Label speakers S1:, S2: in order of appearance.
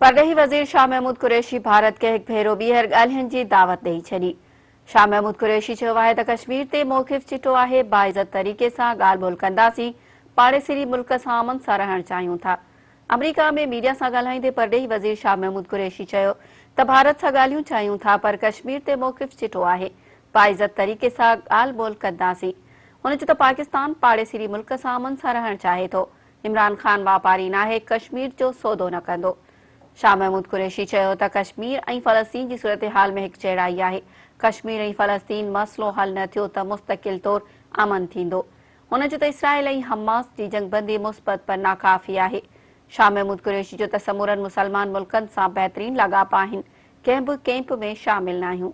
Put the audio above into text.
S1: परदेही वज़ीर शाह महमूद क़ुरैशी भारत के एक भेरो खे दावत डे॒ई छॾी शाह महमूद कुरैशी चयो आहे त कश्मीर ते चिठो आहे बाज़त तरीक़े सां गाल बोल कंदासीं पाड़ेसीरी मुल्क सां रहण चाहियूं था अमरीका में मीडिया सां ॻाल्हाईंदे परदेही वज़ीर शाह महमूद कुरैशी चयो त भारत सां ॻाल्हियूं चाहियूं था पर कश्मीर ते मौक़ी चिठो आहे बाइज़त तरीक़े सां गाल बोल कंदासीं उन चयो त पाकिस्तान पाड़ेसीरी मुल्क सां अमन सां रहण चाहे तो इमरान ख़ान वापारी नाहे कश्मीर जो सौदो न कंदो शाह महमूद कुरेशी चयो त कश्मीर ऐं फलस्तीन आहे कश्मीर ऐं फलसतीन मसलो हल न थियो त मुस्तिलन्दो हुन जो त इसराइल ऐं जंगब बंदी मुस्बत पर नाकाफ़ी आहे शाह महमूदी जो त समूरनि मुसलमान मुल्कनि सां बेहतरीन लगाप आहिनि कंहिं बि केम्प में शामिल न आहियूं